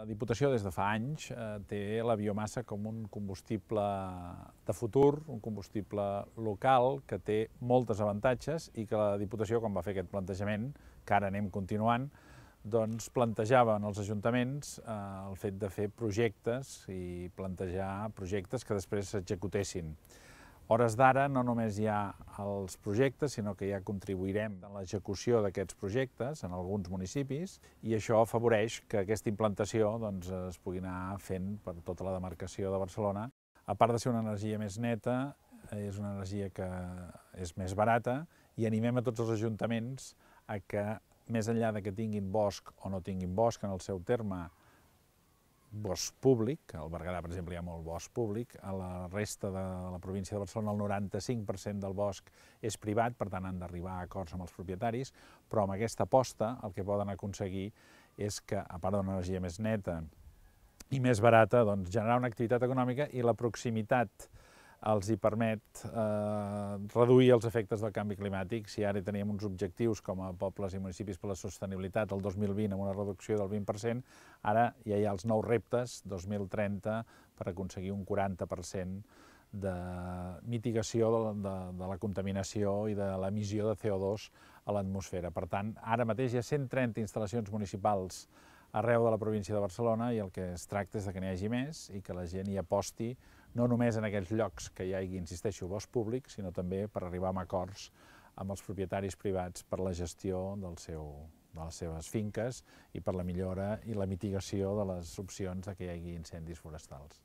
La Diputació des de fa anys eh, té la biomassa com un combustible de futur, un combustible local que té moltes avantatges i que la Diputació, quan va fer aquest plantejament, que ara anem continuant, doncs plantejava en els ajuntaments eh, el fet de fer projectes i plantejar projectes que després s'executessin. Hores d'ara no només hi ha els projectes, sinó que ja contribuirem en l'execució d'aquests projectes en alguns municipis i això afavoreix que aquesta implantació doncs, es pugui anar fent per tota la demarcació de Barcelona. A part de ser una energia més neta, és una energia que és més barata i animem a tots els ajuntaments a que, més enllà de que tinguin bosc o no tinguin bosc en el seu terme, bosc públic, al Berguedà, per exemple, hi ha molt bosc públic, a la resta de la província de Barcelona el 95% del bosc és privat, per tant han d'arribar a acords amb els propietaris, però amb aquesta aposta el que poden aconseguir és que, a part d'una energia més neta i més barata, doncs, generar una activitat econòmica i la proximitat els hi permet eh, reduir els efectes del canvi climàtic. Si ara teníem uns objectius com a pobles i municipis per la sostenibilitat el 2020 amb una reducció del 20%, ara ja hi ha els nous reptes 2030 per aconseguir un 40% de mitigació de, de, de la contaminació i de l'emissió de CO2 a l'atmosfera. Per tant, ara mateix hi ha 130 instal·lacions municipals arreu de la província de Barcelona i el que es tracta és de que n'hi hagi més i que la gent hi aposti no només en aquells llocs que hi hagi, insisteixo, bosc públic, sinó també per arribar a acords amb els propietaris privats per la gestió del seu, de les seves finques i per la millora i la mitigació de les opcions de que hi hagi incendis forestals.